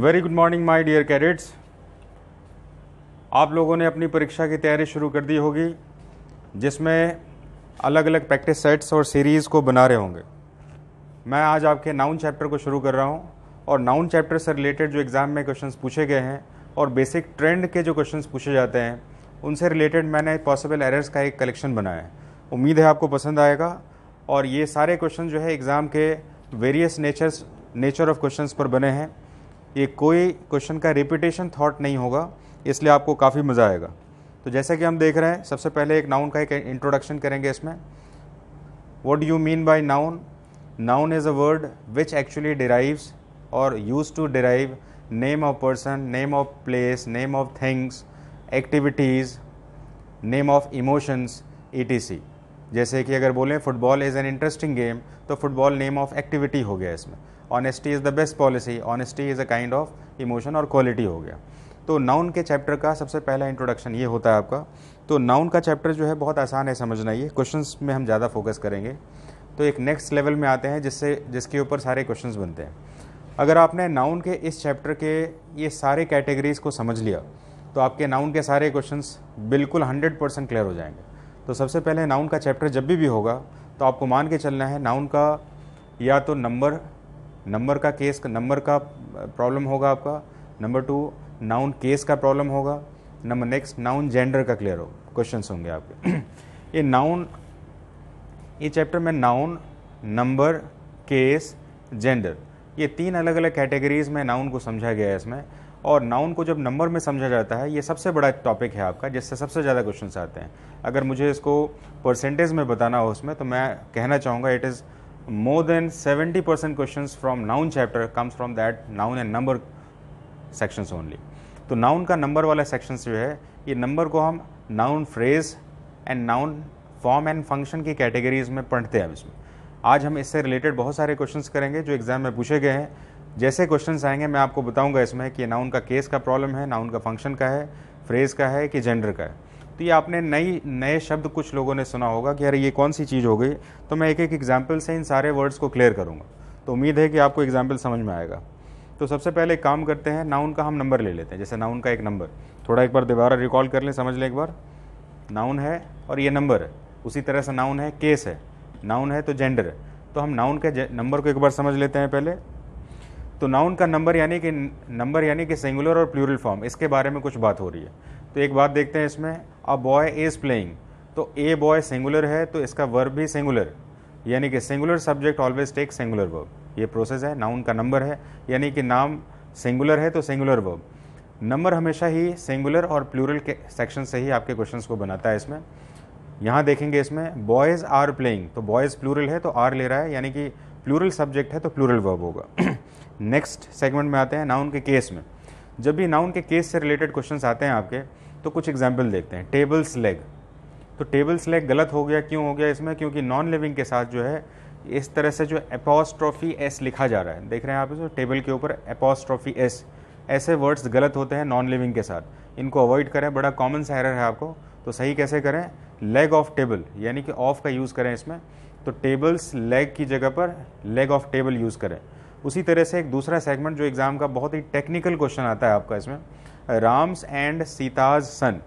Very good morning my dear cadets आप लोगों ने अपनी परीक्षा की तैयारी शुरू कर दी होगी जिसमें अलग अलग प्रैक्टिस सेट्स और सीरीज़ को बना रहे होंगे मैं आज आपके नाउन चैप्टर को शुरू कर रहा हूँ और नाउन चैप्टर से रिलेटेड जो एग्ज़ाम में क्वेश्चंस पूछे गए हैं और बेसिक ट्रेंड के जो क्वेश्चंस पूछे जाते हैं उनसे रिलेटेड मैंने पॉसिबल एरर्स का एक कलेक्शन बनाया है उम्मीद है आपको पसंद आएगा और ये सारे क्वेश्चन जो है एग्ज़ाम के various natures nature of questions पर बने हैं ये कोई क्वेश्चन का रिपीटेशन थॉट नहीं होगा इसलिए आपको काफ़ी मज़ा आएगा तो जैसा कि हम देख रहे हैं सबसे पहले एक नाउन का एक इंट्रोडक्शन करेंगे इसमें what do you mean by noun noun is a word which actually derives और use to derive name of person name of place name of things activities name of emotions ई जैसे कि अगर बोलें football is an interesting game तो football name of activity हो गया इसमें honesty is the best policy honesty is a kind of emotion और क्वालिटी हो गया तो नाउन के चैप्टर का सबसे पहला इंट्रोडक्शन ये होता है आपका तो नाउन का चैप्टर जो है बहुत आसान है समझना ये क्वेश्चंस में हम ज़्यादा फोकस करेंगे तो एक नेक्स्ट लेवल में आते हैं जिससे जिसके ऊपर सारे क्वेश्चंस बनते हैं अगर आपने नाउन के इस चैप्टर के ये सारे कैटेगरीज़ को समझ लिया तो आपके नाउन के सारे क्वेश्चन बिल्कुल हंड्रेड परसेंट क्लियर हो जाएंगे तो सबसे पहले नाउन का चैप्टर जब भी भी होगा तो आपको मान के चलना है नाउन का या तो नंबर नंबर का केस नंबर का प्रॉब्लम होगा आपका नंबर टू नाउन केस का प्रॉब्लम होगा नंबर नेक्स्ट नाउन जेंडर का क्लियर हो क्वेश्चन होंगे आपके ये नाउन ये चैप्टर में नाउन नंबर केस जेंडर ये तीन अलग अलग कैटेगरीज में नाउन को समझा गया है इसमें और नाउन को जब नंबर में समझा जाता है ये सबसे बड़ा टॉपिक है आपका जिससे सबसे ज़्यादा क्वेश्चन आते हैं अगर मुझे इसको परसेंटेज में बताना हो उसमें तो मैं कहना चाहूँगा it is more than 70% questions from noun chapter comes from that noun and number sections only तो noun का number वाला sections जो है ये number को हम noun phrase and noun form and function की categories में पढ़ते हैं अब इसमें आज हम इससे related बहुत सारे questions करेंगे जो exam में पूछे गए हैं जैसे questions आएंगे मैं आपको बताऊंगा इसमें कि noun का case का problem है noun का function का है phrase का है कि gender का है तो ये आपने नई नए शब्द कुछ लोगों ने सुना होगा कि अरे ये कौन सी चीज़ हो गई तो मैं एक एक एग्जाम्पल से इन सारे वर्ड्स को क्लियर करूँगा तो उम्मीद है कि आपको एग्जाम्पल समझ में आएगा तो सबसे पहले एक काम करते हैं नाउन का हम नंबर ले लेते हैं जैसे नाउन का एक नंबर थोड़ा एक बार दोबारा रिकॉल कर लें समझ लें एक बार नाउन है और ये नंबर है उसी तरह से नाउन है केस है नाउन है तो जेंडर है तो हम नाउन के नंबर को एक बार समझ लेते हैं पहले तो नाउन का नंबर यानी कि नंबर यानी कि सिंगुलर और प्लूरल फॉर्म इसके बारे में कुछ बात हो रही है तो एक बात देखते हैं इसमें अ बॉय इज प्लेइंग तो ए बॉय सिंगुलर है तो इसका वर्ब भी सिंगुलर यानी कि singular subject always take singular verb ये प्रोसेस है नाउन का नंबर है यानी कि नाम सिंगुलर है तो सिंगुलर वर्ब नंबर हमेशा ही सिंगुलर और प्लूरल के सेक्शन से ही आपके क्वेश्चंस को बनाता है इसमें यहाँ देखेंगे इसमें बॉयज़ आर प्लेइंग तो बॉयज़ प्लूरल है तो आर ले रहा है यानी कि प्लूरल सब्जेक्ट है तो प्लूरल वर्ब होगा नेक्स्ट सेगमेंट में आते हैं नाउन के केस में जब भी नाउन के केस से रिलेटेड क्वेश्चन आते हैं आपके तो कुछ एग्जाम्पल देखते हैं टेबल्स लेग तो टेबल्स लेग गलत हो गया क्यों हो गया इसमें क्योंकि नॉन लिविंग के साथ जो है इस तरह से जो एपोस्ट्रॉफी एस लिखा जा रहा है देख रहे हैं आप इसमें टेबल के ऊपर एपोस्ट्रॉफी एस ऐसे वर्ड्स गलत होते हैं नॉन लिविंग के साथ इनको अवॉइड करें बड़ा कॉमन सा एरर है आपको तो सही कैसे करें लेग ऑफ टेबल यानी कि ऑफ का यूज़ करें इसमें तो टेबल्स लेग की जगह पर लेग ऑफ टेबल यूज़ करें उसी तरह से एक दूसरा सेगमेंट जो एग्ज़ाम का बहुत ही टेक्निकल क्वेश्चन आता है आपका इसमें राम्स एंड सीताज सन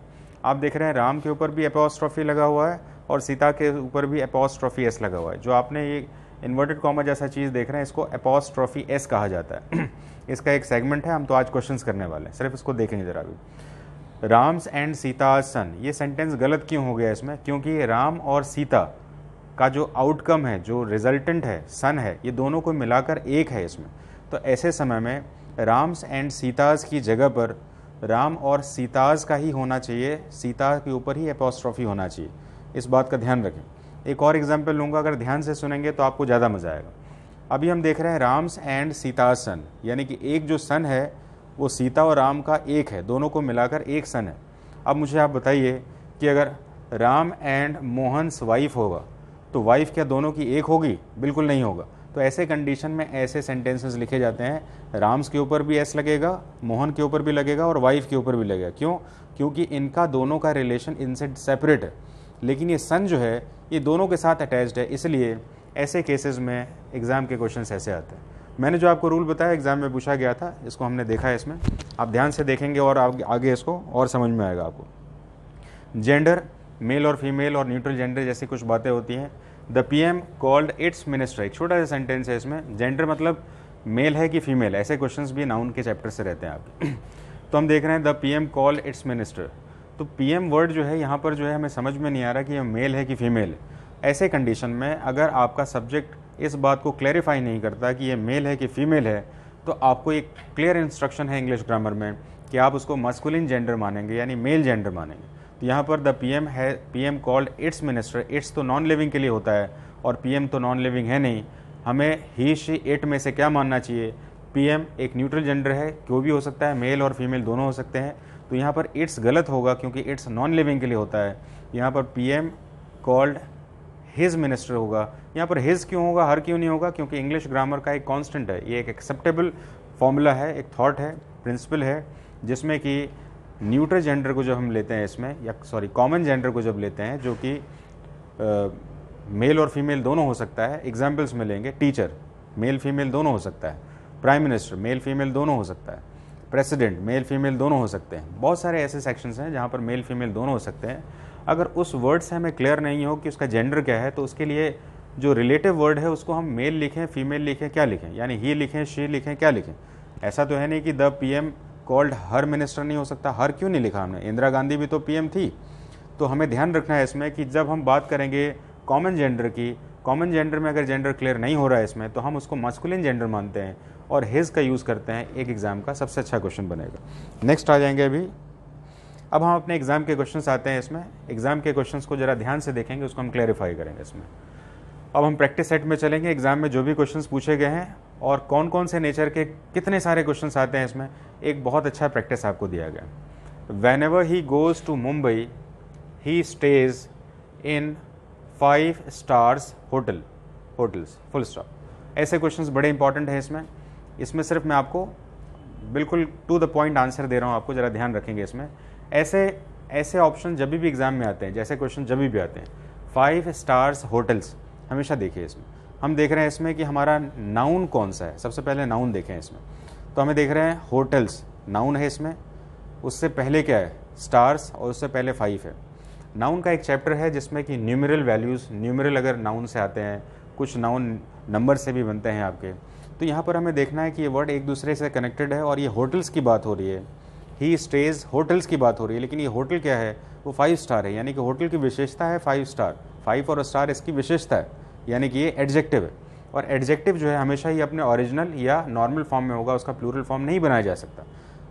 आप देख रहे हैं राम के ऊपर भी अपोस्ट्रॉफी लगा हुआ है और सीता के ऊपर भी अपोस्ट्रॉफी एस लगा हुआ है जो आपने ये इन्वर्टेड कॉमा जैसा चीज़ देख रहे हैं इसको अपोस्ट्रॉफी एस कहा जाता है इसका एक सेगमेंट है हम तो आज क्वेश्चंस करने वाले हैं सिर्फ इसको देखेंगे ज़रा भी राम्स एंड सीताज सन ये सेंटेंस गलत क्यों हो गया इसमें क्योंकि राम और सीता का जो आउटकम है जो रिजल्टेंट है सन है ये दोनों को मिलाकर एक है इसमें तो ऐसे समय में राम्स एंड सीताज की जगह पर राम और सीताज का ही होना चाहिए सीता के ऊपर ही अपोस्ट्रॉफी होना चाहिए इस बात का ध्यान रखें एक और एग्जाम्पल लूँगा अगर ध्यान से सुनेंगे तो आपको ज़्यादा मज़ा आएगा अभी हम देख रहे हैं राम्स एंड सीता सन यानी कि एक जो सन है वो सीता और राम का एक है दोनों को मिलाकर एक सन है अब मुझे आप बताइए कि अगर राम एंड मोहन्स वाइफ होगा तो वाइफ क्या दोनों की एक होगी बिल्कुल नहीं होगा तो ऐसे कंडीशन में ऐसे सेंटेंसेस लिखे जाते हैं राम्स के ऊपर भी एस लगेगा मोहन के ऊपर भी लगेगा और वाइफ के ऊपर भी लगेगा क्यों क्योंकि इनका दोनों का रिलेशन इनसे सेपरेट है लेकिन ये सन जो है ये दोनों के साथ अटैच्ड है इसलिए ऐसे केसेस में एग्ज़ाम के क्वेश्चन ऐसे आते हैं मैंने जो आपको रूल बताया एग्ज़ाम में पूछा गया था इसको हमने देखा है इसमें आप ध्यान से देखेंगे और आगे इसको और समझ में आएगा आपको जेंडर मेल और फीमेल और न्यूट्रल जेंडर जैसी कुछ बातें होती हैं the P M called its minister एक छोटा सा सेंटेंस है इसमें जेंडर मतलब मेल है कि फीमेल है ऐसे क्वेश्चंस भी नाउन के चैप्टर से रहते हैं आप तो हम देख रहे हैं the P M call its minister तो पी एम वर्ड जो है यहाँ पर जो है हमें समझ में नहीं आ रहा कि ये मेल है कि फीमेल ऐसे कंडीशन में अगर आपका सब्जेक्ट इस बात को क्लैरिफाई नहीं करता कि ये मेल है कि फीमेल है तो आपको एक क्लियर इंस्ट्रक्शन है इंग्लिश ग्रामर में कि आप उसको मस्कुलिन जेंडर मानेंगे यानी मेल जेंडर मानेंगे तो यहाँ पर द पी एम है P M called its minister its तो नॉन लिविंग के लिए होता है और पी एम तो नॉन लिविंग है नहीं हमें ही शी इट में से क्या मानना चाहिए पी एम एक न्यूट्रल जेंडर है क्यों भी हो सकता है मेल और फीमेल दोनों हो सकते हैं तो यहाँ पर इट्स गलत होगा क्योंकि इट्स नॉन लिविंग के लिए होता है यहाँ पर P M called his minister होगा यहाँ पर हिज क्यों होगा हर क्यों नहीं होगा क्योंकि इंग्लिश ग्रामर का एक कॉन्स्टेंट है ये एक एक्सेप्टेबल फॉर्मूला है एक थाट है प्रिंसिपल है जिसमें कि न्यूट्रल जेंडर को जब हम लेते हैं इसमें या सॉरी कॉमन जेंडर को जब लेते हैं जो कि मेल और फीमेल दोनों हो सकता है एग्जाम्पल्स में लेंगे टीचर मेल फीमेल दोनों हो सकता है प्राइम मिनिस्टर मेल फीमेल दोनों हो सकता है प्रेसिडेंट मेल फीमेल दोनों हो सकते हैं बहुत सारे ऐसे सेक्शंस हैं जहाँ पर मेल फीमेल दोनों हो सकते हैं अगर उस वर्ड से हमें क्लियर नहीं हो कि उसका जेंडर क्या है तो उसके लिए जो रिलेटिव वर्ड है उसको हम मेल लिखें फीमेल लिखें क्या लिखें यानी ही लिखें शी लिखें क्या लिखें ऐसा तो है नहीं कि the P called her minister नहीं हो सकता हर क्यों नहीं लिखा हमने इंदिरा गांधी भी तो पीएम थी तो हमें ध्यान रखना है इसमें कि जब हम बात करेंगे कॉमन जेंडर की कॉमन जेंडर में अगर जेंडर क्लियर नहीं हो रहा है इसमें तो हम उसको मस्कुलिन जेंडर मानते हैं और हिज का यूज़ करते हैं एक एग्ज़ाम का सबसे अच्छा क्वेश्चन बनेगा नेक्स्ट आ जाएंगे अभी अब हम अपने एग्ज़ाम के क्वेश्चन आते हैं इसमें एग्ज़ाम के क्वेश्चन को ज़रा ध्यान से देखेंगे उसको हम क्लैरिफाई करेंगे इसमें अब हम प्रैक्टिस सेट में चलेंगे एग्ज़ाम में जो भी क्वेश्चन पूछे गए हैं और कौन कौन से नेचर के कितने सारे क्वेश्चन आते हैं इसमें एक बहुत अच्छा प्रैक्टिस आपको दिया गया whenever he goes to Mumbai he stays in five stars hotel hotels full stop ऐसे क्वेश्चंस बड़े इंपॉर्टेंट हैं इसमें इसमें सिर्फ मैं आपको बिल्कुल टू द पॉइंट आंसर दे रहा हूँ आपको ज़रा ध्यान रखेंगे इसमें ऐसे ऐसे ऑप्शन जब भी एग्ज़ाम में आते हैं जैसे क्वेश्चन जब भी आते हैं फाइव स्टार्स होटल्स हमेशा देखिए इसमें हम देख रहे हैं इसमें कि हमारा नाउन कौन सा है सबसे पहले नाउन देखें इसमें तो हमें देख रहे हैं होटल्स नाउन है इसमें उससे पहले क्या है स्टार्स और उससे पहले फाइव है नाउन का एक चैप्टर है जिसमें कि न्यूमरल वैल्यूज़ न्यूमरल अगर नाउन से आते हैं कुछ नाउन नंबर से भी बनते हैं आपके तो यहाँ पर हमें देखना है कि ये वर्ड एक दूसरे से कनेक्टेड है और ये होटल्स की बात हो रही है ही स्टेज होटल्स की बात हो रही है लेकिन ये होटल क्या है वो फाइव स्टार है यानी कि होटल की विशेषता है फाइव स्टार फाइव और स्टार इसकी विशेषता है यानी कि ये एडजेक्टिव है और एडजेक्टिव जो है हमेशा ही अपने ओरिजिनल या नॉर्मल फॉर्म में होगा उसका प्लूरल फॉर्म नहीं बनाया जा सकता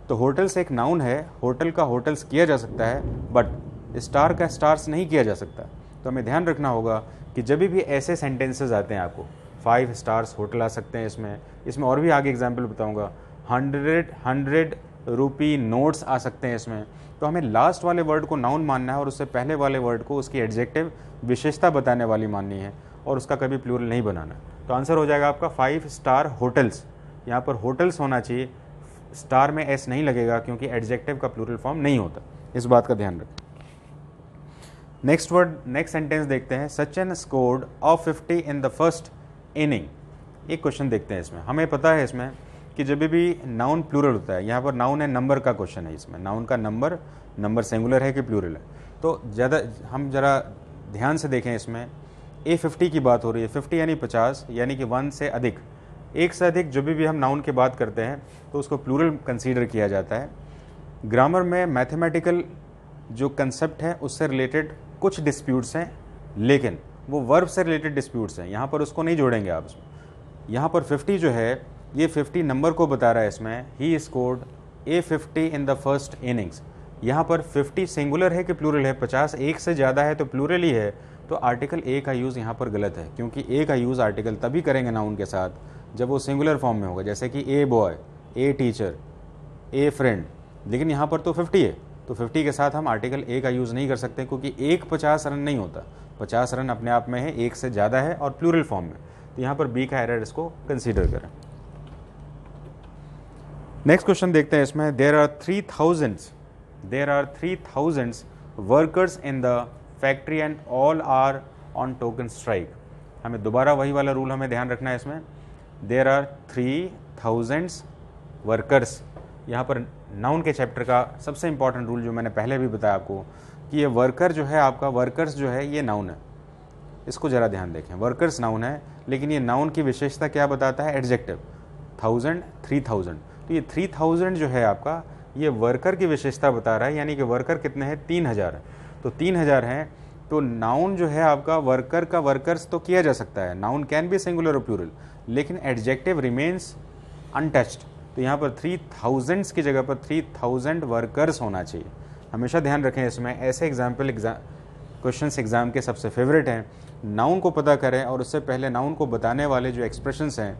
तो होटल्स एक नाउन है होटल का होटल्स किया जा सकता है बट स्टार का स्टार्स नहीं किया जा सकता तो हमें ध्यान रखना होगा कि जब भी ऐसे सेंटेंसेज आते हैं आपको फाइव स्टार्स होटल आ सकते हैं इसमें इसमें और भी आगे एग्जाम्पल बताऊँगा हंड्रेड हंड्रेड रुपी नोट्स आ सकते हैं इसमें तो हमें लास्ट वाले वर्ड को नाउन मानना है और उससे पहले वाले वर्ड को उसकी एडजेक्टिव विशेषता बताने वाली माननी है और उसका कभी प्लूरल नहीं बनाना है तो आंसर हो जाएगा आपका फाइव स्टार होटल्स यहाँ पर होटल्स होना चाहिए स्टार में एस नहीं लगेगा क्योंकि एडजेक्टिव का प्लूरल फॉर्म नहीं होता इस बात का ध्यान रखें नेक्स्ट वर्ड नेक्स्ट सेंटेंस देखते हैं Sachin scored of fifty in the first inning एक क्वेश्चन देखते हैं इसमें हमें पता है इसमें कि जब भी नाउन प्लूरल होता है यहाँ पर नाउन है नंबर का क्वेश्चन है इसमें नाउन का नंबर नंबर सेंगुलर है कि प्लूरल है तो ज़्यादा हम ज़रा ध्यान से देखें इसमें ए फिफ्टी की बात हो रही है फिफ्टी यानी पचास यानी कि वन से अधिक एक से अधिक जो भी भी हम नाउन की बात करते हैं तो उसको प्लूरल कंसीडर किया जाता है ग्रामर में मैथमेटिकल जो कंसेप्ट है उससे रिलेटेड कुछ डिस्प्यूट्स हैं लेकिन वो वर्ब से रिलेटेड डिस्प्यूट्स हैं यहाँ पर उसको नहीं जोड़ेंगे आप उसमें यहाँ पर फिफ्टी जो है ये फिफ्टी नंबर को बता रहा है इसमें he scored a fifty in the first innings यहाँ पर फिफ्टी सिंगुलर है कि प्लूरल है पचास एक से ज़्यादा है तो प्लूरल ही है तो आर्टिकल ए का यूज़ यहाँ पर गलत है क्योंकि ए का यूज़ आर्टिकल तभी करेंगे नाउन के साथ जब वो सिंगुलर फॉर्म में होगा जैसे कि a boy a teacher a friend लेकिन यहाँ पर तो फिफ्टी है तो फिफ्टी के साथ हम आर्टिकल ए का यूज़ नहीं कर सकते क्योंकि एक पचास रन नहीं होता पचास रन अपने आप में है एक से ज़्यादा है और प्लूरल फॉर्म में तो यहाँ पर बी का एरर इसको कंसिडर करें नेक्स्ट क्वेश्चन देखते हैं इसमें there are three thousands there are three thousands workers in the factory and all are on token strike हमें दोबारा वही वाला रूल हमें ध्यान रखना है इसमें there are three thousands workers यहाँ पर नाउन के चैप्टर का सबसे इंपॉर्टेंट रूल जो मैंने पहले भी बताया आपको कि ये वर्कर जो है आपका वर्कर्स जो है ये नाउन है इसको ज़रा ध्यान देखें वर्कर्स नाउन है लेकिन ये नाउन की विशेषता क्या बताता है एडजेक्टिव थाउजेंड थ्री थाउजेंड तो ये थ्री थाउजेंड जो है आपका ये वर्कर की विशेषता बता रहा है यानी कि वर्कर कितने हैं तीन हज़ार है तो तीन हज़ार हैं तो नाउन जो है आपका वर्कर का वर्कर्स तो किया जा सकता है नाउन कैन बी सिंगुलर और प्लूरल लेकिन एडजेक्टिव रिमेन्स अनटच्ड तो यहाँ पर थ्री थाउजेंड्स की जगह पर थ्री थाउजेंड वर्कर्स होना चाहिए हमेशा ध्यान रखें इसमें ऐसे एग्जाम्पल एग्जाम क्वेश्चन एग्जाम के सबसे फेवरेट हैं नाउन को पता करें और उससे पहले नाउन को बताने वाले जो एक्सप्रेशंस हैं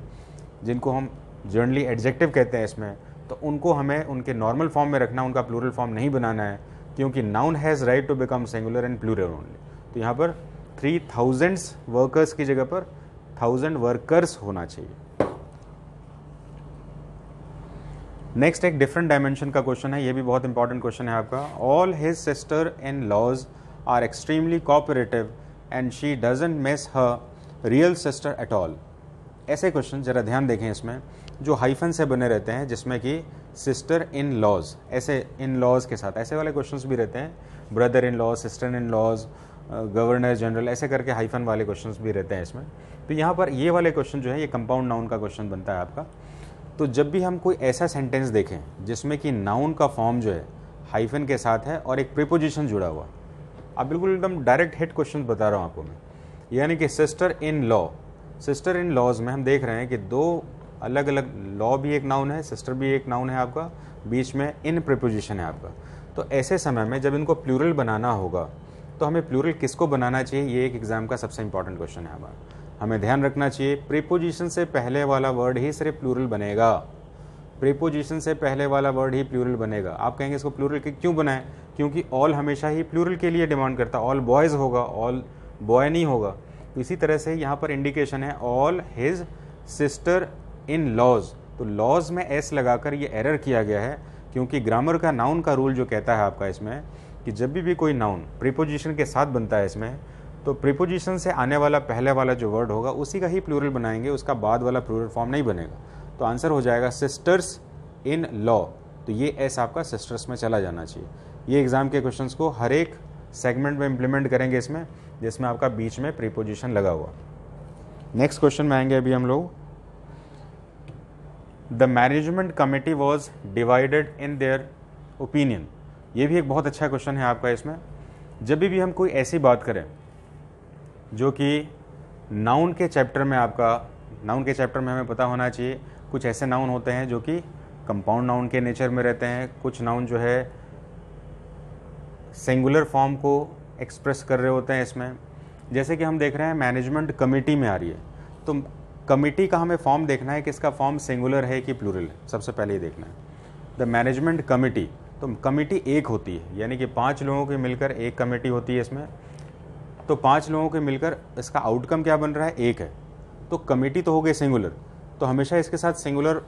जिनको हम जर्नली एडजेक्टिव कहते हैं इसमें तो उनको हमें उनके नॉर्मल फॉर्म में रखना उनका प्लूरल फॉर्म नहीं बनाना है क्योंकि noun has right to become singular and plural only तो यहाँ पर थ्री थाउजेंड वर्कर्स की जगह पर थाउजेंड वर्कर्स होना चाहिए नेक्स्ट एक डिफरेंट डायमेंशन का क्वेश्चन है ये भी बहुत इंपॉर्टेंट क्वेश्चन है आपका all his sister in laws are extremely cooperative and she doesn't miss her real sister at all ऐसे क्वेश्चन ज़रा ध्यान देखें इसमें जो हाइफन से बने रहते हैं जिसमें कि सिस्टर इन लॉज ऐसे इन लॉज के साथ ऐसे वाले क्वेश्चंस भी रहते हैं brother in laws sister in laws governor general ऐसे करके हाइफन वाले क्वेश्चंस भी रहते हैं इसमें तो यहाँ पर ये वाले क्वेश्चन जो है ये कंपाउंड नाउन का क्वेश्चन बनता है आपका तो जब भी हम कोई ऐसा सेंटेंस देखें जिसमें कि नाउन का फॉर्म जो है हाइफन के साथ है और एक प्रिपोजिशन जुड़ा हुआ आप बिल्कुल एकदम डायरेक्ट हिट क्वेश्चन बता रहा हूँ आपको मैं यानी कि sister in law sister in laws में हम देख रहे हैं कि दो अलग अलग लॉ भी एक नाउन है सिस्टर भी एक नाउन है आपका बीच में इन प्रपोजिशन है आपका तो ऐसे समय में जब इनको प्लूरल बनाना होगा तो हमें प्लूरल किसको बनाना चाहिए ये एक एग्ज़ाम का सबसे इंपॉर्टेंट क्वेश्चन है हमारा हमें ध्यान रखना चाहिए प्रीपोजिशन से पहले वाला वर्ड ही सिर्फ प्लूरल बनेगा प्रीपोजिशन से पहले वाला वर्ड ही प्लूरल बनेगा आप कहेंगे इसको प्लूरल क्यों बनाएं क्योंकि ऑल हमेशा ही प्लूरल के लिए डिमांड करता है ऑल बॉयज़ होगा ऑल बॉय नहीं होगा इसी तरह से यहाँ पर इंडिकेशन है all his sister in laws तो लॉज में एस लगाकर ये एरर किया गया है क्योंकि ग्रामर का नाउन का रूल जो कहता है आपका इसमें कि जब भी भी कोई नाउन प्रीपोजिशन के साथ बनता है इसमें तो प्रीपोजिशन से आने वाला पहले वाला जो वर्ड होगा उसी का ही प्लूरल बनाएंगे उसका बाद वाला प्लूरल फॉर्म नहीं बनेगा तो आंसर हो जाएगा सिस्टर्स इन लॉ तो ये एस आपका सिस्टर्स में चला जाना चाहिए ये एग्ज़ाम के क्वेश्चंस को हर एक सेगमेंट में इम्प्लीमेंट करेंगे इसमें जिसमें आपका बीच में प्रीपोजिशन लगा हुआ नेक्स्ट क्वेश्चन में आएंगे अभी हम लोग the management committee was divided in their opinion ये भी एक बहुत अच्छा क्वेश्चन है आपका इसमें जब भी हम कोई ऐसी बात करें जो कि नाउन के चैप्टर में आपका नाउन के चैप्टर में हमें पता होना चाहिए कुछ ऐसे नाउन होते हैं जो कि कंपाउंड नाउन के नेचर में रहते हैं कुछ नाउन जो है सिंगुलर फॉर्म को एक्सप्रेस कर रहे होते हैं इसमें जैसे कि हम देख रहे हैं मैनेजमेंट कमेटी में आ रही है तो कमेटी का हमें फॉर्म देखना है कि इसका फॉर्म सिंगुलर है कि प्लूरल है सबसे पहले ये देखना है द मैनेजमेंट कमेटी तो कमेटी एक होती है यानी कि पाँच लोगों की मिलकर एक कमेटी होती है इसमें तो पाँच लोगों के मिलकर इसका आउटकम क्या बन रहा है एक है तो कमेटी तो हो गई सिंगुलर तो हमेशा इसके साथ सिंगुलर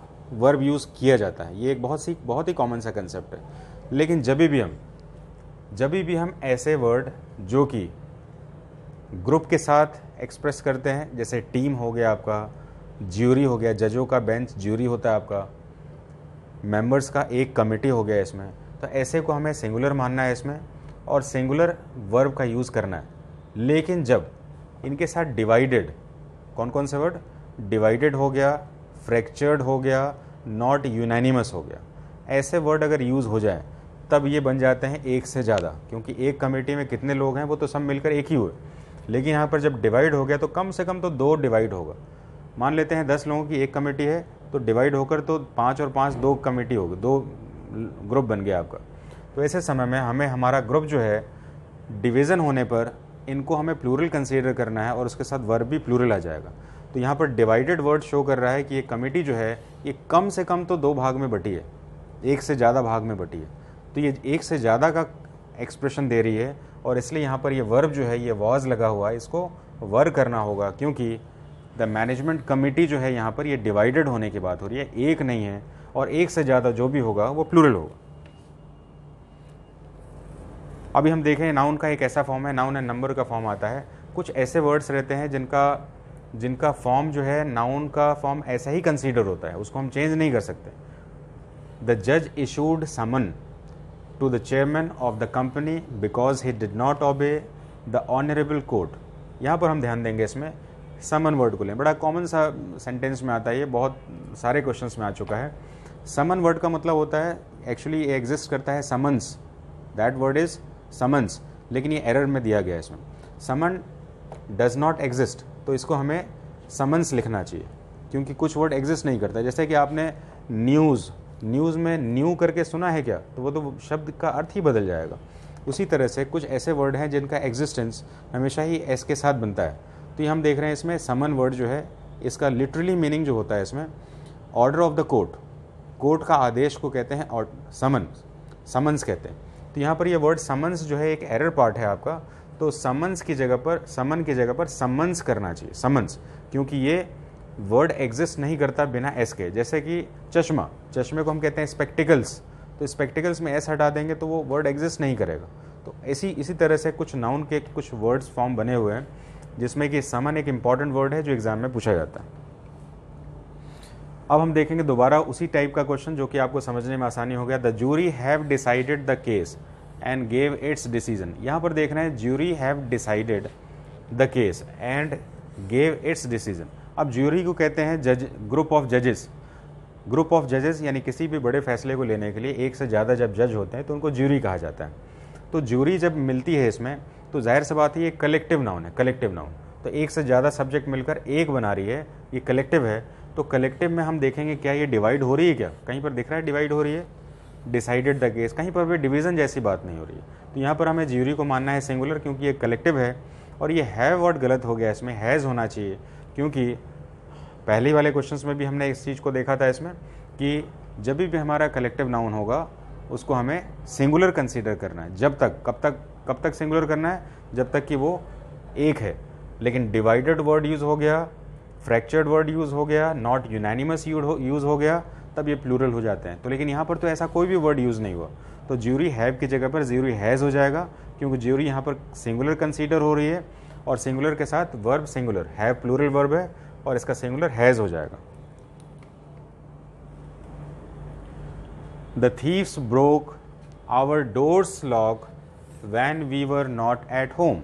वर्ब यूज़ किया जाता है ये एक बहुत सी बहुत ही कॉमन सा कंसेप्ट है लेकिन जब भी हम जब भी हम ऐसे वर्ड जो कि ग्रुप के साथ एक्सप्रेस करते हैं जैसे टीम हो गया आपका ज्यूरी हो गया जजों का बेंच ज्यूरी होता है आपका मेंबर्स का एक कमेटी हो गया इसमें तो ऐसे को हमें सिंगुलर मानना है इसमें और सिंगुलर वर्ब का यूज़ करना है लेकिन जब इनके साथ डिवाइडेड कौन कौन से वर्ड डिवाइडेड हो गया फ्रैक्चर्ड हो गया नॉट यूनानिमस हो गया ऐसे वर्ड अगर यूज़ हो जाए तब ये बन जाते हैं एक से ज़्यादा क्योंकि एक कमेटी में कितने लोग हैं वो तो सब मिलकर एक ही हुए लेकिन यहाँ पर जब डिवाइड हो गया तो कम से कम तो दो डिवाइड होगा मान लेते हैं दस लोगों की एक कमेटी है तो डिवाइड होकर तो पाँच और पाँच दो कमेटी होगी दो ग्रुप बन गया आपका तो ऐसे समय में हमें हमारा ग्रुप जो है डिवीज़न होने पर इनको हमें प्लूरल कंसीडर करना है और उसके साथ वर्ब भी प्लूरल आ जाएगा तो यहाँ पर डिवाइडेड वर्ड शो कर रहा है कि ये कमेटी जो है ये कम से कम तो दो भाग में बटी है एक से ज़्यादा भाग में बटी है तो ये एक से ज़्यादा का एक्सप्रेशन दे रही है और इसलिए यहाँ पर ये वर्ब जो है ये वॉज लगा हुआ है इसको वर करना होगा क्योंकि द मैनेजमेंट कमिटी जो है यहाँ पर ये डिवाइडेड होने की बात हो रही है एक नहीं है और एक से ज़्यादा जो भी होगा वो प्लूरल होगा अभी हम देखें नाउन का एक ऐसा फॉर्म है नाउन एंड नंबर का फॉर्म आता है कुछ ऐसे वर्ड्स रहते हैं जिनका जिनका फॉर्म जो है नाउन का फॉर्म ऐसा ही कंसीडर होता है उसको हम चेंज नहीं कर सकते द जज issued summon to the chairman of the company because he did not obey the honorable court. यहाँ पर हम ध्यान देंगे इसमें समन वर्ड को लें बड़ा कॉमन सा सेंटेंस में आता है ये बहुत सारे क्वेश्चंस में आ चुका है समन वर्ड का मतलब होता है एक्चुअली ये एग्जिस्ट करता है summons that word is summons लेकिन ये एरर में दिया गया है इसमें समन डज नॉट एग्जिस्ट तो इसको हमें समन्स लिखना चाहिए क्योंकि कुछ वर्ड एग्जिस्ट नहीं करता जैसे कि आपने न्यूज़ न्यूज़ में न्यू करके सुना है क्या तो वो तो शब्द का अर्थ ही बदल जाएगा उसी तरह से कुछ ऐसे वर्ड हैं जिनका एग्जिस्टेंस हमेशा ही एस के साथ बनता है तो ये हम देख रहे हैं इसमें समन वर्ड जो है इसका लिटरली मीनिंग जो होता है इसमें order of the court court का आदेश को कहते हैं समन समन्स कहते हैं तो यहाँ पर ये यह वर्ड समन्स जो है एक एरर पार्ट है आपका तो समन्स की जगह पर समन की जगह पर समन्स करना चाहिए समन्स क्योंकि ये वर्ड एग्जिस्ट नहीं करता बिना एस के जैसे कि चश्मा चश्मे को हम कहते हैं स्पेक्टिकल्स तो स्पेक्टिकल्स में एस हटा देंगे तो वो वर्ड एग्जिस्ट नहीं करेगा तो ऐसी इसी तरह से कुछ नाउन के कुछ वर्ड्स फॉर्म बने हुए हैं जिसमें कि समन एक इम्पॉर्टेंट वर्ड है जो एग्ज़ाम में पूछा जाता है अब हम देखेंगे दोबारा उसी टाइप का क्वेश्चन जो कि आपको समझने में आसानी हो गया the jury have decided the case and gave it's decision यहाँ पर देख रहे हैं jury have decided the case and gave it's decision अब ज्यूरी को कहते हैं जज ग्रुप ऑफ जजेस ग्रुप ऑफ जजेस यानी किसी भी बड़े फैसले को लेने के लिए एक से ज़्यादा जब जज होते हैं तो उनको ज्यूरी कहा जाता है तो ज्यूरी जब मिलती है इसमें तो जाहिर सी बात है ये कलेक्टिव नाउन है कलेक्टिव नाउन तो एक से ज़्यादा सब्जेक्ट मिलकर एक बना रही है ये कलेक्टिव है तो कलेक्टिव में हम देखेंगे क्या ये डिवाइड हो रही है क्या कहीं पर दिख रहा है डिवाइड हो रही है डिसाइडेड द केस कहीं पर भी डिवीज़न जैसी बात नहीं हो रही है तो यहाँ पर हमें ज्यूरी को मानना है सिंगुलर क्योंकि ये कलेक्टिव है और ये हैव वर्ड गलत हो गया इसमें हैज़ होना चाहिए क्योंकि पहले वाले क्वेश्चंस में भी हमने इस चीज़ को देखा था इसमें कि जब भी हमारा कलेक्टिव नाउन होगा उसको हमें सिंगुलर कंसीडर करना है जब तक कब तक कब तक सिंगुलर करना है जब तक कि वो एक है लेकिन डिवाइडेड वर्ड यूज़ हो गया फ्रैक्चर्ड वर्ड यूज़ हो गया नॉट यूनानिमस यूज़ हो गया तब ये प्लूरल हो जाते हैं तो लेकिन यहाँ पर तो ऐसा कोई भी वर्ड यूज़ नहीं हुआ तो ज्यूरी हैव की जगह पर ज्यूरी हैज़ हो जाएगा क्योंकि ज्यूरी यहाँ पर सिंगुलर कंसीडर हो रही है और सिंगुलर के साथ verb singular have plural verb है और इसका सिंगुलर हैज़ हो जाएगा the thieves broke our door's lock when we were not at home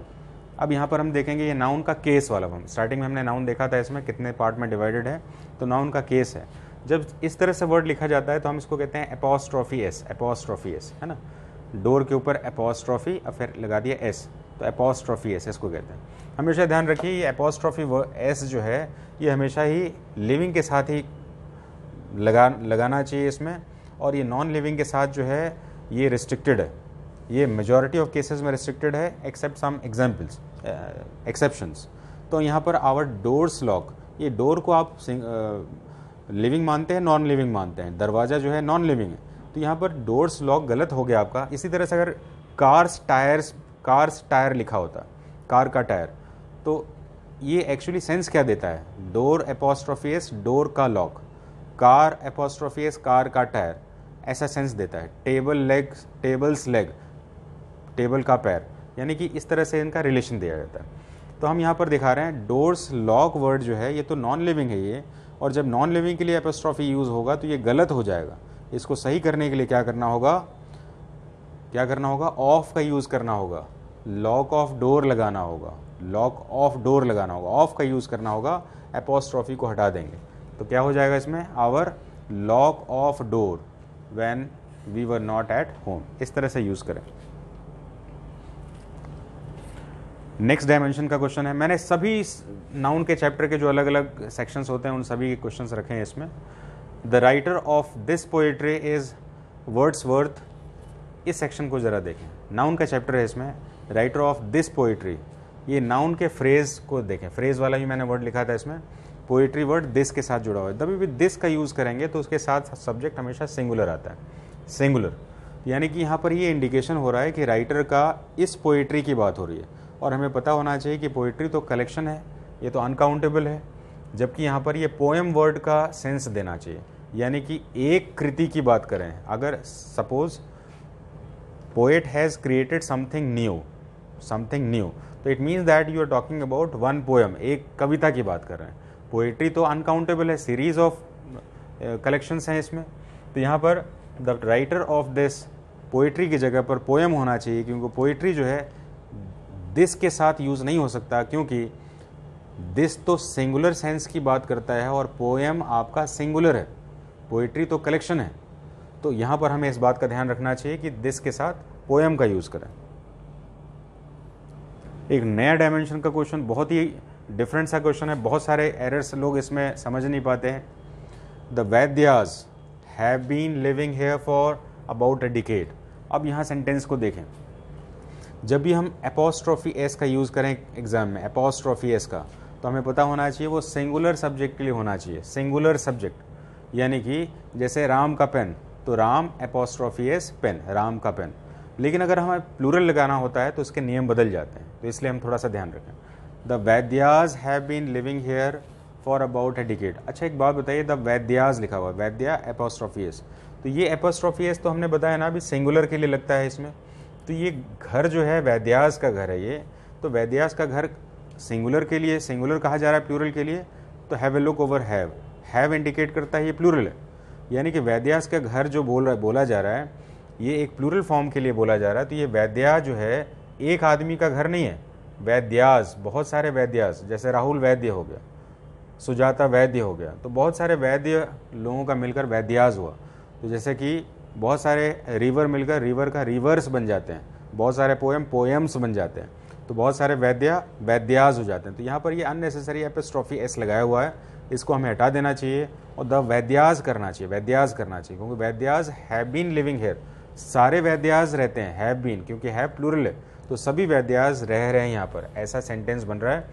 अब यहाँ पर हम देखेंगे ये नाउन का केस वाला हम स्टार्टिंग में हमने नाउन देखा था इसमें कितने पार्ट में डिवाइडेड है तो नाउन का केस है जब इस तरह से वर्ड लिखा जाता है तो हम इसको कहते हैं अपोस्ट्रॉफी एस अपोस्ट्रॉफी एस है ना डोर के ऊपर अपोस्ट्रॉफी और फिर लगा दिया एस तो एपोस्ट्रॉफी एस इसको कहते हैं हमेशा ध्यान रखिए ये एपोस्ट्रॉफी एस जो है ये हमेशा ही लिविंग के साथ ही लगा लगाना चाहिए इसमें और ये नॉन लिविंग के साथ जो है ये रिस्ट्रिक्टेड है ये मेजॉरिटी ऑफ केसेस में रिस्ट्रिक्टेड है एक्सेप्ट सम एग्जाम्पल्स एक्सेप्शंस तो यहाँ पर आवर डोर्स लॉक ये डोर को आप लिविंग uh, मानते हैं नॉन लिविंग मानते हैं दरवाज़ा जो है नॉन लिविंग है तो यहाँ पर डोर्स लॉक गलत हो गया आपका इसी तरह से अगर कार्स टायर्स कार्स टायर लिखा होता कार का टायर तो ये एक्चुअली सेंस क्या देता है डोर एपोस्ट्रोफियस डोर का लॉक कार एपोस्ट्रोफियस कार का टायर ऐसा सेंस देता है table leg table's leg table का पैर यानी कि इस तरह से इनका रिलेशन दिया जाता है तो हम यहाँ पर दिखा रहे हैं डोर्स लॉक वर्ड जो है ये तो नॉन लिविंग है ये और जब नॉन लिविंग के लिए एपोस्ट्रॉफी यूज़ होगा तो ये गलत हो जाएगा इसको सही करने के लिए क्या करना होगा क्या करना होगा ऑफ का यूज़ करना होगा लॉक ऑफ डोर लगाना होगा लॉक ऑफ डोर लगाना होगा ऑफ का यूज़ करना होगा एपोस्ट्रॉफी को हटा देंगे तो क्या हो जाएगा इसमें our lock of door when we were not at home इस तरह से यूज़ करें नेक्स्ट डायमेंशन का क्वेश्चन है मैंने सभी नाउन के चैप्टर के जो अलग अलग सेक्शंस होते हैं उन सभी के क्वेश्चन रखे हैं इसमें the writer of this poetry is Wordsworth इस सेक्शन को ज़रा देखें नाउन का चैप्टर है इसमें राइटर ऑफ दिस पोइट्री ये नाउन के फ्रेज को देखें फ्रेज वाला ही मैंने वर्ड लिखा था इसमें पोइट्री वर्ड दिस के साथ जुड़ा हुआ है तभी भी दिस का यूज़ करेंगे तो उसके साथ सब्जेक्ट हमेशा सिंगुलर आता है सिंगुलर यानी कि यहाँ पर ये इंडिकेशन हो रहा है कि राइटर का इस पोइट्री की बात हो रही है और हमें पता होना चाहिए कि पोइट्री तो कलेक्शन है ये तो अनकाउंटेबल है जबकि यहाँ पर ये पोएम वर्ड का सेंस देना चाहिए यानी कि एक कृति की बात करें अगर suppose poet has created something new something new तो it means that you are talking about one poem एक कविता की बात कर रहे हैं पोएट्री तो अनकाउंटेबल है सीरीज ऑफ कलेक्शंस हैं इसमें तो यहाँ पर the writer of this poetry की जगह पर पोएम होना चाहिए क्योंकि पोएट्री जो है दिस के साथ यूज़ नहीं हो सकता क्योंकि दिस तो सिंगुलर सेंस की बात करता है और पोएम आपका सिंगुलर है पोइट्री तो कलेक्शन है तो यहाँ पर हमें इस बात का ध्यान रखना चाहिए कि दिस के साथ पोएम का यूज़ करें एक नया डायमेंशन का क्वेश्चन बहुत ही डिफरेंट सा क्वेश्चन है बहुत सारे एरर्स लोग इसमें समझ नहीं पाते हैं the Vaidyas have been living here for about a decade अब यहाँ सेंटेंस को देखें जब भी हम अपोस्ट्रॉफी एस का यूज़ करें एग्जाम में अपोस्ट्रॉफी एस का तो हमें पता होना चाहिए वो सिंगुलर सब्जेक्ट के लिए होना चाहिए सिंगुलर सब्जेक्ट यानी कि जैसे राम का पेन तो Ram apostrophe S pen Ram का पेन लेकिन अगर हमें प्लूरल लगाना होता है तो उसके नियम बदल जाते हैं तो इसलिए हम थोड़ा सा ध्यान रखें the Vaidyas have been living here for about a decade अच्छा एक बात बताइए द वैद्याज लिखा हुआ है वैद्या एपोस्ट्रोफियस तो ये एपोस्ट्रोफियस तो हमने बताया ना अभी सिंगुलर के लिए लगता है इसमें तो ये घर जो है वैद्यास का घर है ये तो वैद्यास का घर सिंगुलर के लिए सिंगुलर कहा जा रहा है प्लूरल के लिए तो have a look over have have indicate करता है ये प्लूरल है यानी कि वैद्यास का घर जो बोल रहा बोला जा रहा है ये एक प्लूरल फॉर्म के लिए बोला जा रहा है तो ये वैद्या जो है एक आदमी का घर नहीं है वैद्यास बहुत सारे वैद्यास जैसे राहुल वैद्य हो गया सुजाता वैद्य हो गया तो बहुत सारे वैद्य लोगों का मिलकर वैद्यास हुआ तो जैसे कि बहुत सारे रिवर मिलकर रिवर का रिवर्स बन जाते हैं बहुत सारे पोएम पोएम्स बन जाते हैं तो बहुत सारे वैद्या वैद्यास हो जाते हैं तो यहाँ पर ये अननेसेसरी एपिस्ट्रॉफी एस लगाया हुआ है इसको हमें हटा देना चाहिए और द वैद्यास करना चाहिए वैद्यास करना चाहिए क्योंकि Vaidyas have been living here सारे वैद्याज रहते हैं हैव बीन क्योंकि है प्लुरल है तो सभी वैद्याज रह रहे हैं यहाँ पर ऐसा सेंटेंस बन रहा है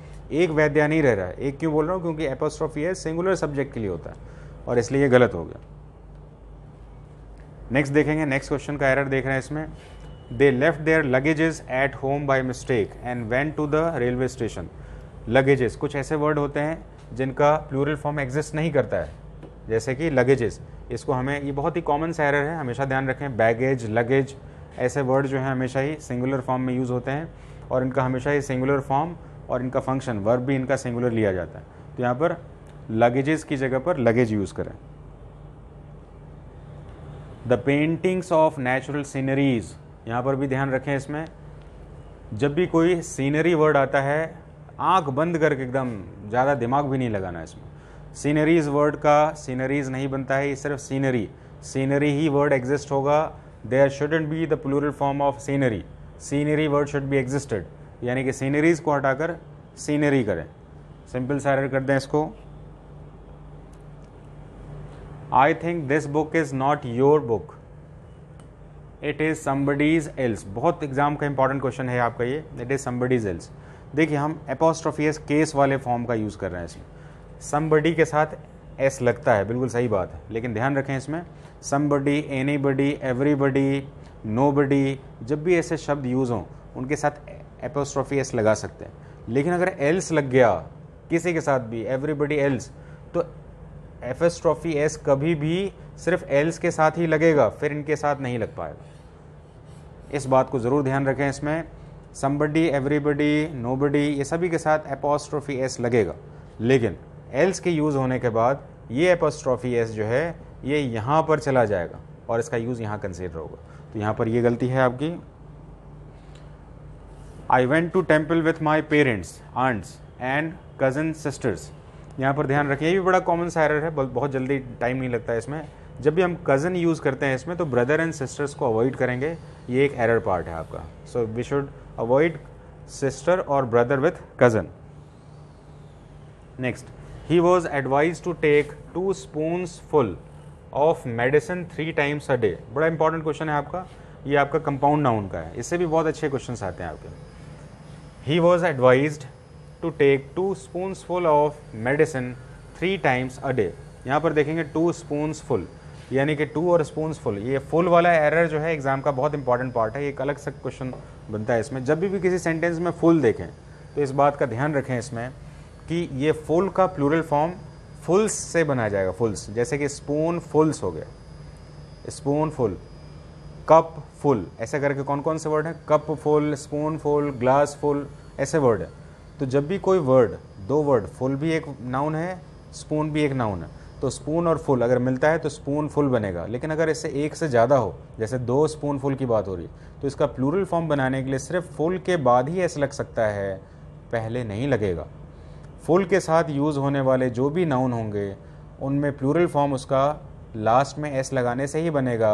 एक वैद्या नहीं रह रहा है एक क्यों बोल रहा हूँ क्योंकि एपोस्ट्रॉफी है सिंगुलर सब्जेक्ट के लिए होता है और इसलिए ये गलत हो गया नेक्स्ट देखेंगे नेक्स्ट क्वेश्चन का एरर देख रहे हैं इसमें they left their luggages at home by mistake and went to the railway station luggages कुछ ऐसे वर्ड होते हैं जिनका प्लूरल फॉर्म एग्जिस्ट नहीं करता है जैसे कि लगेजेस इसको हमें ये बहुत ही कॉमन सा एरर है हमेशा ध्यान रखें बैगेज लगेज ऐसे वर्ड जो हैं हमेशा ही सिंगुलर फॉर्म में यूज़ होते हैं और इनका हमेशा ही सिंगुलर फॉर्म और इनका फंक्शन वर्ब भी इनका सिंगुलर लिया जाता है तो यहाँ पर लगेजेस की जगह पर लगेज यूज़ करें the paintings of natural sceneries यहाँ पर भी ध्यान रखें इसमें जब भी कोई सीनरी वर्ड आता है आंख बंद करके एकदम ज़्यादा दिमाग भी नहीं लगाना इसमें सीनरीज वर्ड का सीनरीज नहीं बनता है ये सिर्फ सीनरी सीनरी ही वर्ड एग्जिस्ट होगा there shouldn't be the plural form of scenery scenery word should be existed यानी कि सीनरीज को हटाकर सीनरी करें सिंपल सारे कर दें इसको I think this book is not your book it is somebody's else बहुत एग्जाम का इंपॉर्टेंट क्वेश्चन है आपका ये इट इज़ समबडीज एल्स देखिए हम एपोस्ट्रोफियस केस वाले फॉर्म का यूज़ कर रहे हैं इसमें समबडी के साथ एस लगता है बिल्कुल सही बात है लेकिन ध्यान रखें इसमें somebody anybody everybody nobody जब भी ऐसे शब्द यूज़ हों उनके साथ एपोस्ट्रॉफी एस लगा सकते हैं लेकिन अगर एल्स लग गया किसी के साथ भी एवरीबडी एल्स तो एफेस्ट्रॉफी एस कभी भी सिर्फ एल्स के साथ ही लगेगा फिर इनके साथ नहीं लग पाएगा इस बात को ज़रूर ध्यान रखें इसमें समबडी एवरीबडी नोबडी ये सभी के साथ एपोस्ट्रॉफी एस लगेगा लेकिन एल्स के यूज़ होने के बाद ये एपोस्ट्रॉफी एस जो है ये यहाँ पर चला जाएगा और इसका यूज़ यहाँ कंसिडर होगा तो यहाँ पर ये गलती है आपकी I went to temple with my parents aunts and cousin sisters यहाँ पर ध्यान रखिए ये भी बड़ा कॉमन सायरर है बहुत जल्दी टाइम नहीं लगता है इसमें जब भी हम कज़न यूज़ करते हैं इसमें तो ब्रदर एंड सिस्टर्स को अवॉइड करेंगे ये एक एरर पार्ट है आपका so we should avoid sister और brother with cousin next he was advise to take two spoons full of medicine three times a day बड़ा इंपॉर्टेंट क्वेश्चन है आपका ये आपका कंपाउंड नाउन का है इससे भी बहुत अच्छे क्वेश्चन आते हैं आपके he was advise to take two spoons full of medicine three times a day यहाँ पर देखेंगे टू स्पून्स फुल यानी कि टू और स्पून्स फुल ये फुल वाला एरर जो है एग्जाम का बहुत इंपॉर्टेंट पार्ट है एक अलग सा क्वेश्चन बनता है इसमें जब भी, भी किसी सेंटेंस में फुल देखें तो इस बात का ध्यान रखें इसमें कि ये फुल का प्लूरल फॉर्म फुल्स से बनाया जाएगा फुल्स जैसे कि स्पून फुल्स हो गया स्पून फुल कप फुल ऐसा करके कौन कौन से वर्ड हैं cup full spoon full glass full ऐसे वर्ड है तो जब भी कोई वर्ड दो वर्ड फुल भी एक नाउन है स्पून भी एक नाउन है तो स्पून और फुल अगर मिलता है तो स्पून फुल बनेगा लेकिन अगर इससे एक से ज़्यादा हो जैसे दो स्पून फुल की बात हो रही तो इसका प्लूरल फॉर्म बनाने के लिए सिर्फ फुल के बाद ही ऐसे लग सकता है पहले नहीं लगेगा फुल के साथ यूज़ होने वाले जो भी नाउन होंगे उनमें प्लूरल फॉर्म उसका लास्ट में एस लगाने से ही बनेगा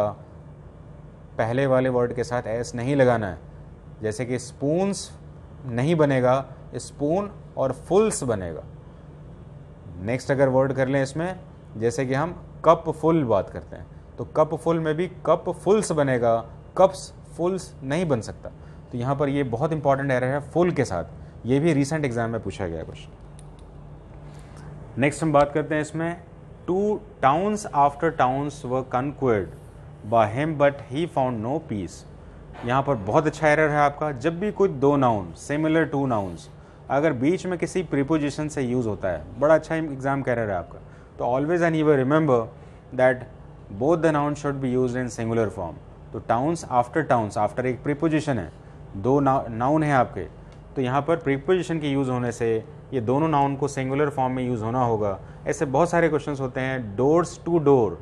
पहले वाले वर्ड के साथ एस नहीं लगाना है जैसे कि स्पून्स नहीं बनेगा स्पून और फुल्स बनेगा नेक्स्ट अगर वर्ड कर लें इसमें जैसे कि हम कप फुल बात करते हैं तो कप फुल में भी कप फुल्स बनेगा कप्स फुल्स नहीं बन सकता तो यहाँ पर ये बहुत इंपॉर्टेंट एरर है फुल के साथ ये भी रिसेंट एग्जाम में पूछा गया क्वेश्चन नेक्स्ट हम बात करते हैं इसमें two towns after towns were conquered by him but he found no peace यहाँ पर बहुत अच्छा एरर है आपका जब भी कोई दो नाउन सिमिलर टू नाउन्स अगर बीच में किसी प्रीपोजिशन से यूज़ होता है बड़ा अच्छा एग्जाम कह रहा है आपका तो always and you remember that both the noun should be use in singular form तो टाउन्स आफ्टर टाउन्स आफ्टर एक प्रीपोजिशन है दो नाउन है आपके तो यहाँ पर प्रीपोजिशन के यूज़ होने से ये दोनों नाउन को सिंगुलर फॉर्म में यूज़ होना होगा ऐसे बहुत सारे क्वेश्चन होते हैं doors to door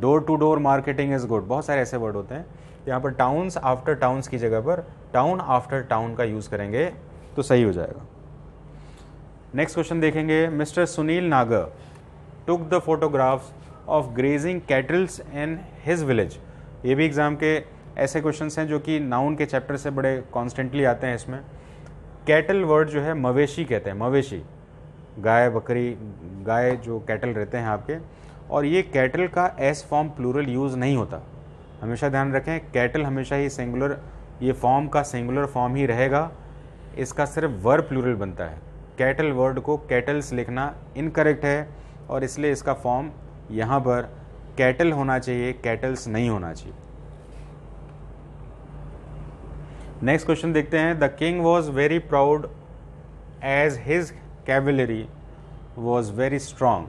door to door marketing is good बहुत सारे ऐसे वर्ड होते हैं यहाँ पर टाउन्स आफ्टर टाउन्स की जगह पर टाउन आफ्टर टाउन का यूज़ करेंगे तो सही हो जाएगा नेक्स्ट क्वेश्चन देखेंगे mister Sunil Nagar took the photographs of grazing cattles in his village ये भी एग्ज़ाम के ऐसे क्वेश्चंस हैं जो कि नाउन के चैप्टर से बड़े कॉन्स्टेंटली आते हैं इसमें कैटल वर्ड जो है मवेशी कहते हैं मवेशी गाय बकरी गाय जो कैटल रहते हैं आपके और ये कैटल का एस फॉर्म प्लूरल यूज़ नहीं होता हमेशा ध्यान रखें कैटल हमेशा ही सिंगुलर ये फॉर्म का सिंगुलर फॉर्म ही रहेगा इसका सिर्फ वर्ब प्लूरल बनता है कैटल वर्ड को कैटल्स लिखना इनकरेक्ट है और इसलिए इसका फॉर्म यहाँ पर कैटल होना चाहिए कैटल्स नहीं होना चाहिए नेक्स्ट क्वेश्चन देखते हैं the king was very proud as his cavalry was very strong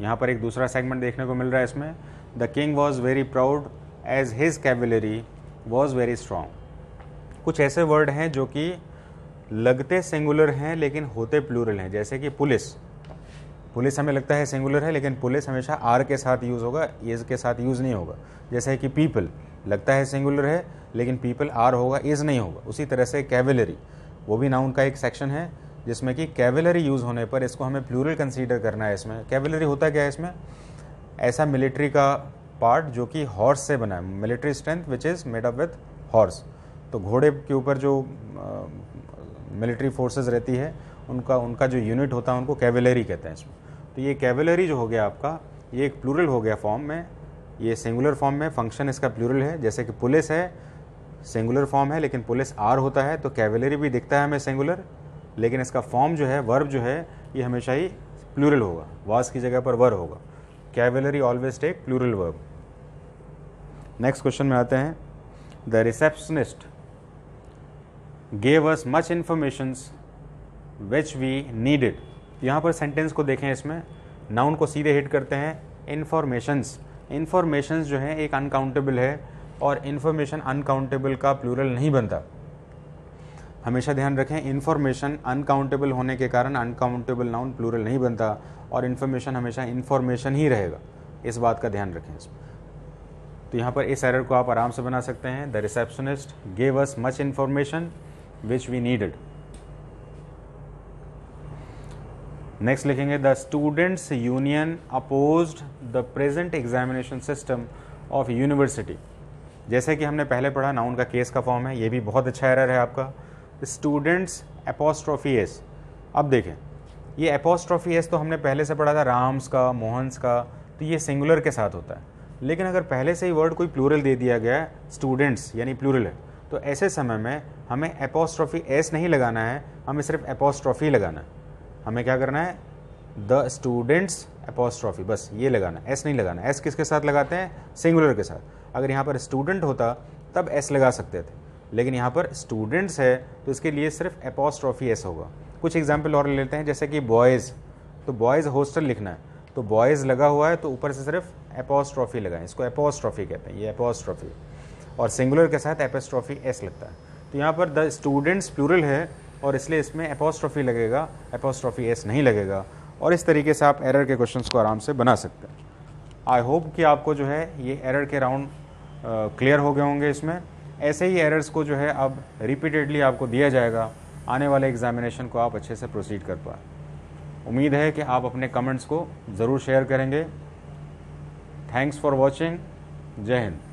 यहाँ पर एक दूसरा सेगमेंट देखने को मिल रहा है इसमें the king was very proud as his cavalry was very strong कुछ ऐसे वर्ड हैं जो कि लगते सिंगुलर हैं लेकिन होते प्लूरल हैं जैसे कि पुलिस पुलिस हमें लगता है सिंगुलर है लेकिन पुलिस हमेशा आर के साथ यूज़ होगा एज के साथ यूज़ नहीं होगा जैसे कि पीपल लगता है सिंगुलर है लेकिन पीपल आर होगा इज़ नहीं होगा उसी तरह से कैवेलरी वो भी नाउन का एक सेक्शन है जिसमें कि कैवेलरी यूज़ होने पर इसको हमें प्लूरल कंसीडर करना है इसमें कैवेलरी होता क्या है इसमें ऐसा मिलिट्री का पार्ट जो कि हॉर्स से बना है military strength which is made up with horse तो घोड़े के ऊपर जो मिलिट्री फोर्सेस रहती है उनका उनका जो यूनिट होता है उनको कैवेलरी कहते हैं इसमें तो ये कैवेलरी जो हो गया आपका ये एक प्लूरल हो गया फॉर्म में ये सिंगुलर फॉर्म में फंक्शन इसका प्लूरल है जैसे कि पुलिस है सिंगुलर फॉर्म है लेकिन पुलिस आर होता है तो कैवेलरी भी दिखता है हमें सिंगुलर लेकिन इसका फॉर्म जो है वर्ब जो है ये हमेशा ही प्लूरल होगा वास की जगह पर वर होगा cavalry always take plural verb next question में आते हैं the receptionist gave us much informations which we needed यहाँ पर सेंटेंस को देखें इसमें नाउन को सीधे हिट करते हैं इन्फॉर्मेशंस इन्फॉर्मेशन जो है एक अनकाउंटेबल है और इन्फॉर्मेशन अनकाउंटेबल का प्लूरल नहीं बनता हमेशा ध्यान रखें इन्फॉर्मेशन अनकाउंटेबल होने के कारण अनकाउंटेबल नाउन प्लूरल नहीं बनता और इन्फॉर्मेशन हमेशा इन्फॉर्मेशन ही रहेगा इस बात का ध्यान रखें इसमें तो यहाँ पर इस एरर को आप आराम से बना सकते हैं the receptionist gave us much information which we needed next लिखेंगे the students union oppose the present examination system of university जैसे कि हमने पहले पढ़ा नाउन का केस का फॉर्म है ये भी बहुत अच्छा एरर है आपका स्टूडेंट्स अपोस्ट्रॉफी एस अब देखें ये एपोस्ट्रॉफी एस तो हमने पहले से पढ़ा था राम्स का मोहन्स का तो ये सिंगुलर के साथ होता है लेकिन अगर पहले से ही वर्ड कोई प्लूरल दे दिया गया है स्टूडेंट्स यानी प्लूरल है तो ऐसे समय में हमें अपोस्ट्रॉफी एस नहीं लगाना है हमें सिर्फ अपोस्ट्रॉफी लगाना है हमें क्या करना है द स्टूडेंट्स अपोस्ट्रॉफी बस ये लगाना एस नहीं लगाना एस किसके साथ लगाते हैं सिंगुलर के साथ अगर यहाँ पर स्टूडेंट होता तब एस लगा सकते थे लेकिन यहाँ पर स्टूडेंट्स है तो इसके लिए सिर्फ अपोस्ट्रॉफी एस होगा कुछ एग्जाम्पल और ले लेते हैं जैसे कि बॉयज़ तो बॉयज़ हॉस्टल लिखना है तो बॉयज़ लगा हुआ है तो ऊपर से सिर्फ अपोस्ट्रॉफी लगाएं इसको अपोस्ट्रॉफी कहते हैं ये अपोस्ट्रॉफी और सिंगुलर के साथ एपोस्ट्रॉफी एस लगता है तो यहाँ पर द स्टूडेंट्स प्लूरल है और इसलिए इसमें अपोस्ट्रॉफी लगेगा अपोस्ट्रॉफी एस नहीं लगेगा और इस तरीके से आप एरर के क्वेश्चंस को आराम से बना सकते हैं आई होप कि आपको जो है ये एरर के राउंड क्लियर हो गए होंगे इसमें ऐसे ही एरर्स को जो है अब रिपीटेडली आपको दिया जाएगा आने वाले एग्जामिनेशन को आप अच्छे से प्रोसीड कर पाए उम्मीद है कि आप अपने कमेंट्स को ज़रूर शेयर करेंगे थैंक्स फॉर वॉचिंग जय हिंद